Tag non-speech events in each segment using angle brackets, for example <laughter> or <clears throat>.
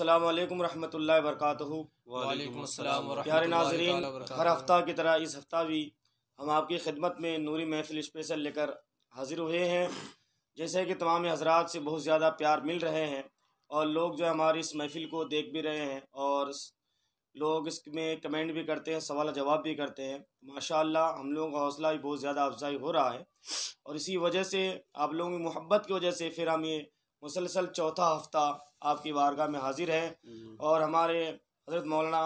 अल्लाम वरहमल वर्क प्यारे नाजरीन हर हफ्ता की तरह इस हफ्ता भी हम आपकी खिदमत में नूरी महफिल स्पेशल लेकर हाजिर हुए हैं जैसे कि तमाम हजरात से बहुत ज़्यादा प्यार मिल रहे हैं और लोग जो है हमारी इस महफिल को देख भी रहे हैं और लोग इसमें कमेंट भी करते हैं सवाल जवाब भी करते हैं माशाल्लाह हम लोगों का हौसला भी बहुत ज़्यादा अफजाई हो रहा है और इसी वजह से आप लोगों की मोहब्बत की वजह से फिर हम ये मुसलसल चौथा हफ्ता आपकी वारगाह में हाजिर है हम्म। और हमारे हज़रत मौलाना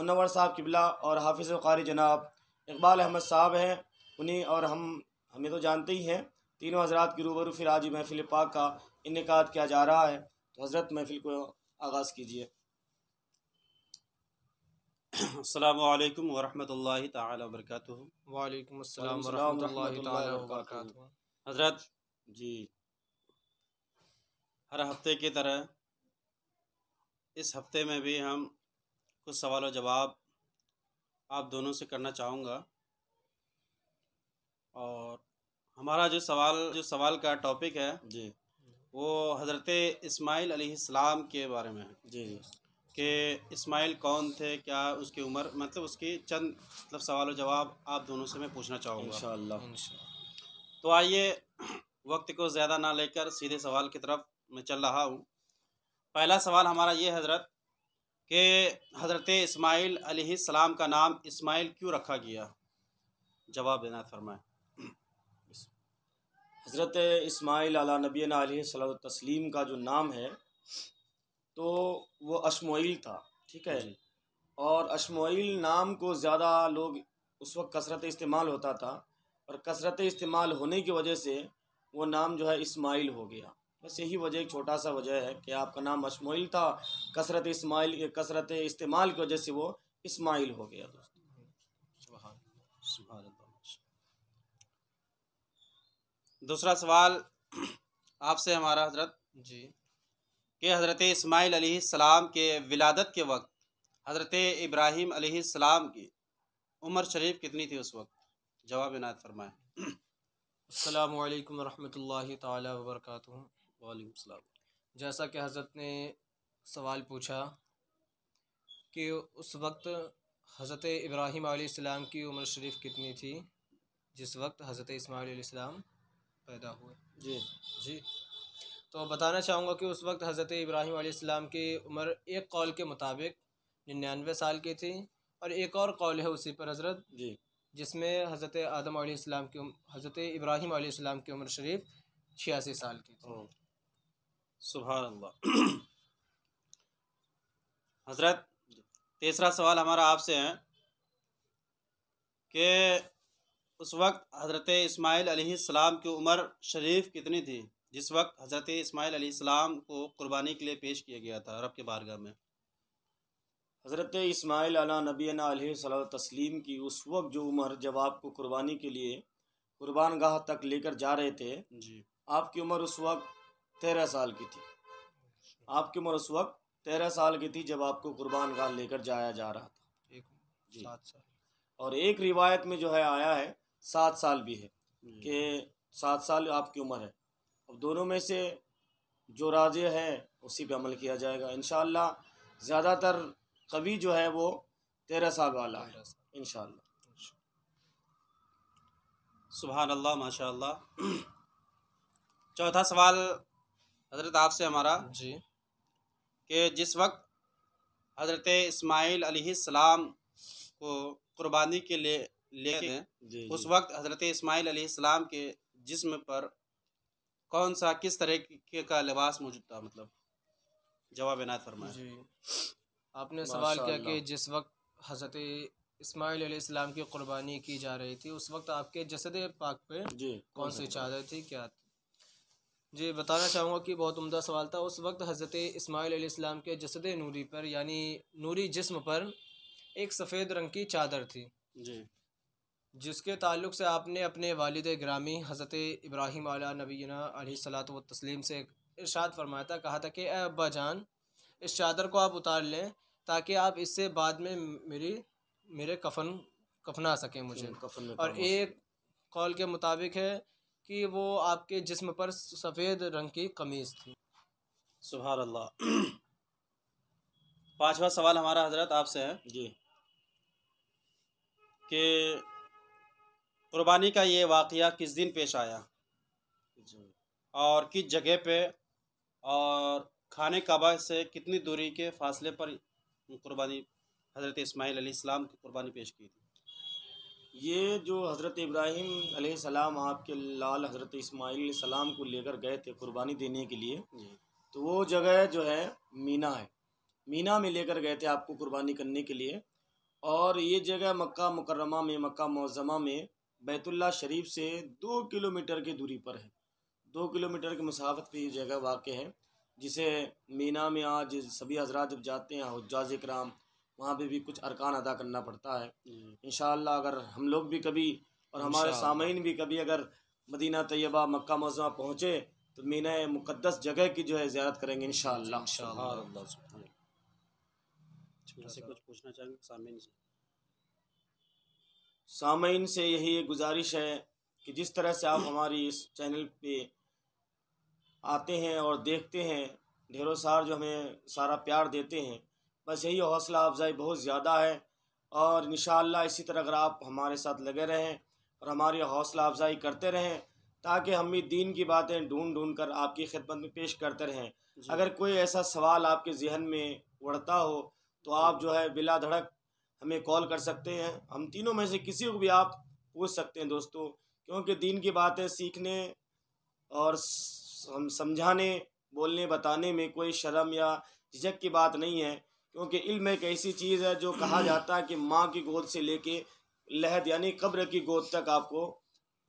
मुनवर साहब किबला और हाफिज़ वारी जनाब इकबाल अहमद साहब हैं उन्हीं और हम हमें तो जानते ही हैं तीनों हजरात की रूबरू फिर आज महफिल पाक का इनका किया जा रहा है तो हज़रत महफिल को आगाज़ कीजिए अल्लाम वरहमल तबरक वालेकुम असल वरहमल हज़रत जी हर हफ्ते की तरह इस हफ्ते में भी हम कुछ सवाल और जवाब आप दोनों से करना चाहूँगा और हमारा जो सवाल जो सवाल का टॉपिक है जी वो हज़रत इस्माइल अलैहिस्सलाम के बारे में है जी जी कि इस्माइल कौन थे क्या उसकी उम्र मतलब उसकी चंद मतलब सवाल और जवाब आप दोनों से मैं पूछना चाहूँगा इन तो आइए वक्त को ज़्यादा ना लेकर सीधे सवाल की तरफ मैं चल रहा हूँ पहला सवाल हमारा ये हज़रत कि हज़रत इसमाइल सलाम का नाम इसमाइल क्यों रखा गया जवाब देना फरमाए हज़रत इसमाइल अला नबी तस्लीम का जो नाम है तो वो अशमोईल था ठीक है और अशमोईल नाम को ज़्यादा लोग उस वक्त कसरत इस्तेमाल होता था और कसरत इस्तेमाल होने की वजह से वो नाम जो है इस्माइल हो गया बस यही वजह एक छोटा सा वजह है कि आपका नाम मशमोइल था कसरत इसमाइल कसरत इस्तेमाल की वजह से वो इस्माइल हो गया दोस्तों दूसरा सवाल आपसे हमारा हजरत जी कि हज़रत इसमाइल सलाम के विलादत के वक्त हज़रत इब्राहिम सलाम की उम्र शरीफ कितनी थी उस वक्त जवाब इनायत फरमाएँ अल्लाम वरहमल वर्का वालेकाम जैसा कि हज़रत ने सवाल पूछा कि उस वक्त हज़रत इब्राहिम आलाम की उम्र शरीफ कितनी थी जिस वक्त हज़रत इसमाम पैदा हुए जी जी तो बताना चाहूँगा कि उस वक्त हज़रत इब्राहिम आलाम की उम्र एक कौल के मुताबिक निन्यानवे साल की थी और एक और कौल है उसी पर हज़रत जी जिसमें हज़रत आदम आलाम की हज़रत इब्राहिम आलाम की उम्र शरीफ छियासी साल की थी सुबह हजरत तीसरा सवाल हमारा आपसे है कि उस वक्त हज़रत इस्माइल अलैहिस्सलाम की उम्र शरीफ कितनी थी जिस वक्त हज़रत इस्माइल अलैहिस्सलाम को कुर्बानी के लिए पेश किया गया था रब के बारगाह में हज़रत इस्माइल अला नबीना तस्लीम की उस वक्त जो उम्र जब आपको कुर्बानी के लिए कुर्बान गाह तक लेकर जा रहे थे जी आपकी उम्र उस वक्त तेरह साल की थी आपकी उम्र उस वक्त तेरह साल की थी जब आपको कुर्बान गाह लेकर जाया जा रहा था जी सात साल और एक रिवायत में जो है आया है सात साल भी है हम्म। कि सात साल आपकी उम्र है अब दोनों में से जो राजे हैं उसी पे अमल किया जाएगा इन ज़्यादातर कवि जो है वो तेरह साल वाला है इन सुबह अल्लाह माशा <clears throat> चौथा सवाल हज़रत आपसे हमारा जी कि जिस वक्त हज़रत इसमाइल सलाम को क़ुरबानी के लिए ले हैं उस वक्त हज़रत इसमाइल सलाम के जिस्म पर कौन सा किस तरह का लिबास मौजूद था मतलब जवाब इनायत जी आपने सवाल किया कि जिस वक्त हज़रत इसमाइल सलाम की क़ुरबानी की जा रही थी उस वक्त आपके जसद पाक पे कौन सी चादर थी क्या थी जी बताना चाहूँगा कि बहुत उम्दा सवाल था उस वक्त हज़रत इस्माईल इस्लाम के जसद नूरी पर यानी नूरी जिस्म पर एक सफ़ेद रंग की चादर थी जी जिसके ताल्लुक से आपने अपने वालद ग्रामी हज़रत इब्राहिम आला नबीना सलात व तस्लीम से इरशाद फरमाया था कहा था कि अब्बा जान इस चादर को आप उतार लें ताकि आप इससे बाद में मेरी मेरे कफन कफना सकें मुझे कफन और एक कौल के मुताबिक है कि वो आपके जिस्म पर सफ़ेद रंग की कमीज़ थी सुबह अल्लाह <clears throat> पांचवा सवाल हमारा हजरत आपसे है जी कि कुर्बानी का ये वाक़ किस दिन पेश आया जी और किस जगह पे और खाने काबा से कितनी दूरी के फासले पर कुर्बानी हज़रत इस्माईल की कुर्बानी पेश की थी ये जो हज़रत इब्राहिम सलाम आपके लाल हज़रत इसमाइल सलाम को लेकर गए थे कुर्बानी देने के लिए तो वो जगह जो है मीना है मीना में लेकर गए थे आपको कुर्बानी करने के लिए और ये जगह मक्का मुकरमा में मक्का मौजमा में बैतुल्ला शरीफ से दो किलोमीटर की दूरी पर है दो किलोमीटर की मसाफत पर ये जगह वाक़ है जिसे मीना में आज सभी हजरा जब जाते हैं हजाज कराम वहाँ पे भी कुछ अरकान अदा करना पड़ता है हम्म। इन अगर हम लोग भी कभी और हमारे सामीन भी कभी अगर मदीना तैयबा मक्का मौजूद पहुँचे तो मीना मुक़दस जगह की जो है ज़्यारत करेंगे इन से कुछ पूछना चाहेंगे सामीन से सामीन से यही एक गुजारिश है कि जिस तरह से आप हमारी इस चैनल पे आते हैं और देखते हैं ढेरों सार जो हमें सारा प्यार देते हैं बस यही हौसला अफजाई बहुत ज़्यादा है और इन इसी तरह अगर आप हमारे साथ लगे रहें और हमारी हौसला अफजाई करते रहें ताकि हम भी दीन की बातें ढूंढ ढूंढ कर आपकी खिदमत में पेश करते रहें अगर कोई ऐसा सवाल आपके जहन में उड़ता हो तो आप जो है बिला धड़क हमें कॉल कर सकते हैं हम तीनों में से किसी को भी आप पूछ सकते हैं दोस्तों क्योंकि दीन की बातें सीखने और हम समझाने बोलने बताने में कोई शर्म या झिझक की बात नहीं है क्योंकि इल्म एक ऐसी चीज़ है जो कहा जाता है कि माँ की गोद से लेके लहद यानी कब्र की गोद तक आपको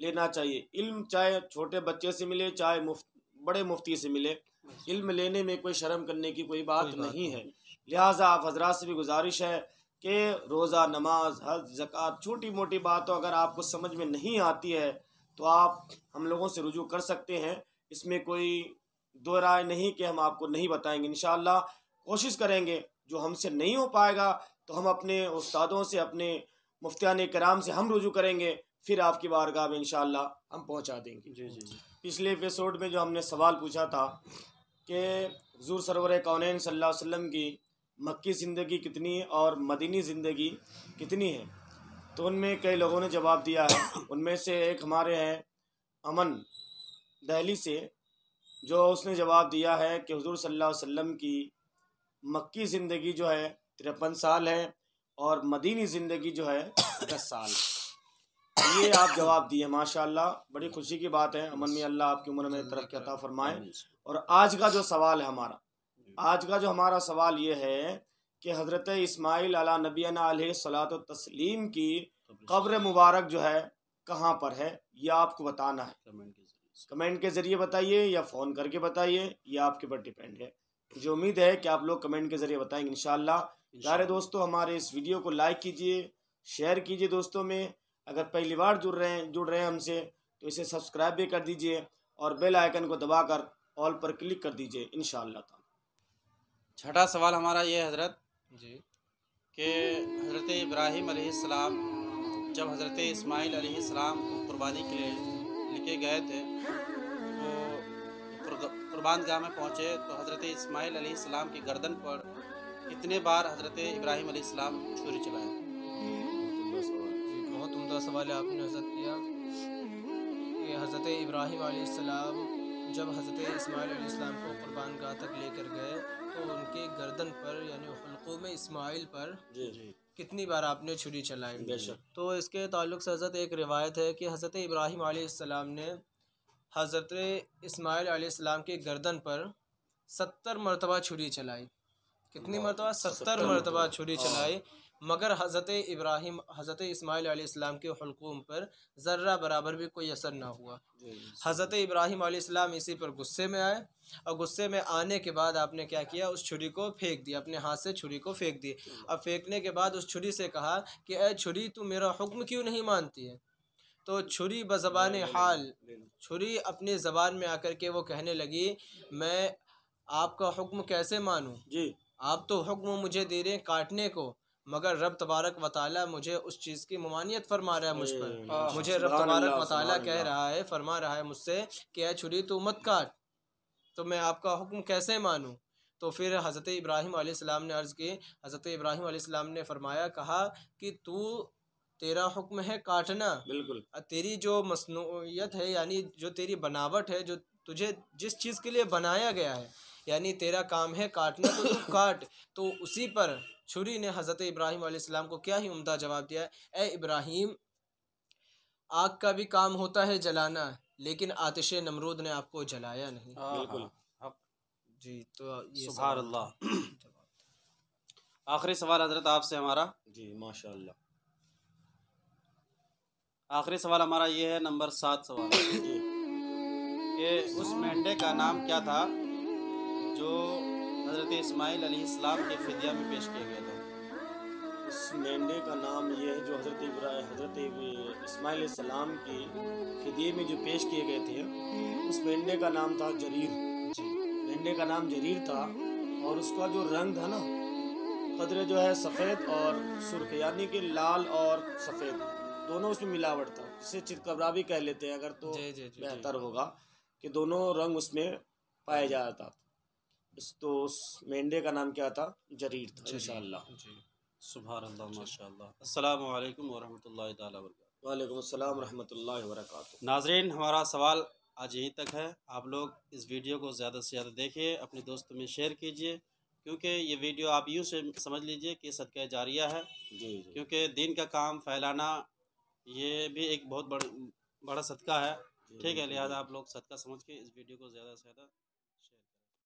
लेना चाहिए इल्म चाहे छोटे बच्चे से मिले चाहे मुफ्त बड़े मुफ्ती से मिले इल्म लेने में कोई शर्म करने की कोई बात, कोई बात नहीं है लिहाजा आप हजरात से भी गुजारिश है कि रोज़ा नमाज हज जक़ात छोटी मोटी बातों अगर आपको समझ में नहीं आती है तो आप हम लोगों से रुजू कर सकते हैं इसमें कोई दो राय नहीं कि हम आपको नहीं बताएंगे इन कोशिश करेंगे जो हमसे नहीं हो पाएगा तो हम अपने उस्तादों से अपने मुफ्तान कराम से हम रुजू करेंगे फिर आपकी बारगाह में इन हम पहुँचा देंगे जी जी जी पिछले एपिसोड में जो हमने सवाल पूछा था कि हजूर सरवर कौन वसम की मक्की ज़िंदगी कितनी है और मदीनी ज़िंदगी कितनी है तो उनमें कई लोगों ने जवाब दिया है उनमें से एक हमारे हैं अमन दहली से जो उसने जवाब दिया है कि हजूर सल्लल्लाहु अलैहि वसल्लम की मक्की ज़िंदगी जो है तिरपन साल है और मदीनी ज़िंदगी जो है दस साल ये आप जवाब दिए माशाल्लाह बड़ी खुशी की बात है अमन में अल्लाह आपकी उम्र में तरफ अता फरमाए और आज का जो सवाल है हमारा आज का जो हमारा सवाल ये है कि हज़रत इस्माइल अला नबीना सलात तस्लीम की कब्र मुबारक जो है कहाँ पर है यह आपको बताना है कमेंट के ज़रिए बताइए या फ़ोन करके बताइए यह आपके ऊपर डिपेंड है मुझे उम्मीद है कि आप लोग कमेंट के ज़रिए बताएंगे इन प्यारे दोस्तों हमारे इस वीडियो को लाइक कीजिए शेयर कीजिए दोस्तों में अगर पहली बार जुड़ रहे हैं जुड़ रहे हैं हमसे तो इसे सब्सक्राइब भी कर दीजिए और बेल आइकन को दबाकर ऑल पर क्लिक कर दीजिए इन छठा सवाल हमारा ये हज़रत जी कि हज़रत इब्राहिम सलाम जब हज़रत इसमाइल सलाम कुर्बानी के लिए लेके गए थे कुर्बान गाह में पहुँचे तो हज़रत इसमाइल की गर्दन पर कितने बार हज़रत इब्राहिम सलाम छुरी चलाए बहुत उमदा सवाल आपने हजरत किया कि हज़रत इब्राहिम सलाम जब हज़रत इसमाइल सलाम को कुरबान गाह तक लेकर गए तो उनके गर्दन पर यानी हल्कों में इसमाइल पर जी जी कितनी बार आपने छुरी चलाई तो इसके ताल्लुक से हज़रत एक रिवायत है कि हज़रत इब्राहिम आसमाम ने हज़रत इसमाइल आलाम के गर्दन पर सत्तर मरतबा छुरी चलाई कितनी मरतबा सत्तर मरतबा छुरी हाँ। चलाई मगर हज़रत इब्राहिम हज़रत इसमाइल आलाम के हलकूम पर ज़र्रा बराबर भी कोई असर ना हुआ हज़रत इब्राहिम आलाम इसी पर गुस्से में आए और गुस्से में आने के बाद आपने क्या किया उस छुरी को फेंक दिया अपने हाथ से छुरी को फेंक दी और फेंकने के बाद उस छुरी से कहा कि अ छुरी तू मेरा हुक्म क्यों नहीं मानती है तो छुरी बज़बान हाल छुरी अपने ज़बान में आकर के वो कहने लगी मैं आपका हुक्म कैसे मानूँ जी आप तो हुक्म मुझे दे रहे हैं काटने को मगर रब तबारक वाली मुझे उस चीज़ की ममानियत फरमा रहा है मुझ पर मुझे रब तबारक वाली कह रहा है फरमा रहा है मुझसे कि अः छुरी तो मत काट तो मैं आपका हुक्म कैसे मानूँ तो फिर हज़रत इब्राहिम आसमाम ने अर्ज़ की हज़रत इब्राहिम आसमाम ने फरमाया कहा कि तू तेरा हुक्म है काटना बिल्कुल तेरी जो मसनूयत है यानी जो तेरी बनावट है जो तुझे जिस चीज़ के लिए बनाया गया है यानी तेरा काम है काटना तो तू <coughs> काट तो उसी पर छुरी ने हज़रत इब्राहिम आसमाम को क्या ही उम्दा जवाब दिया ए इब्राहिम आग का भी काम होता है जलाना लेकिन आतिश नमरूद ने आपको जलाया नहीं हाँ, बिल्कुल हाँ। हाँ। जी तो ये सुबह <coughs> आखिरी सवाल हजरत आपसे हमारा जी माशा आखिरी सवाल हमारा ये है नंबर सात सवाल कि उस मेंढे का नाम क्या था जो हज़रत अली इस्लाम के फिदिया में पेश किया गया था उस मेंढे का नाम ये है जो हज़रत हज़रत इस्माइल इस्लाम के फिदिये में जो पेश किए गए थे उस मेंढे का नाम था जरीर मेंढे का नाम जरीर था और उसका जो रंग था ना कदरे जो है सफ़ेद और सुर्ख यानी कि लाल और सफ़ेद दोनों उसमें मिलावट था जिसे चितकबरा भी कह लेते हैं अगर तो बेहतर होगा कि दोनों रंग उसमें पाया जा रहा था तो उस मेंढे का नाम क्या था जरीर था इंशाल्लाह जी सुबह अल्लाह माशाल्लाह अस्सलाम वालेकुम वरहमतुल्लाहि ताला वालेकुम अस्सलाम रहमतुल्लाहि नाजरीन हमारा सवाल आज यहीं तक है आप लोग इस वीडियो को ज़्यादा से ज़्यादा देखिए अपने दोस्तों में शेयर कीजिए क्योंकि ये वीडियो आप यूँ से समझ लीजिए कि सदका जारिया है जी, जी। क्योंकि दिन का काम फैलाना ये भी एक बहुत बड़, बड़ा सदका है ठीक है लिहाजा आप लोग सदका समझ के इस वीडियो को ज़्यादा से ज़्यादा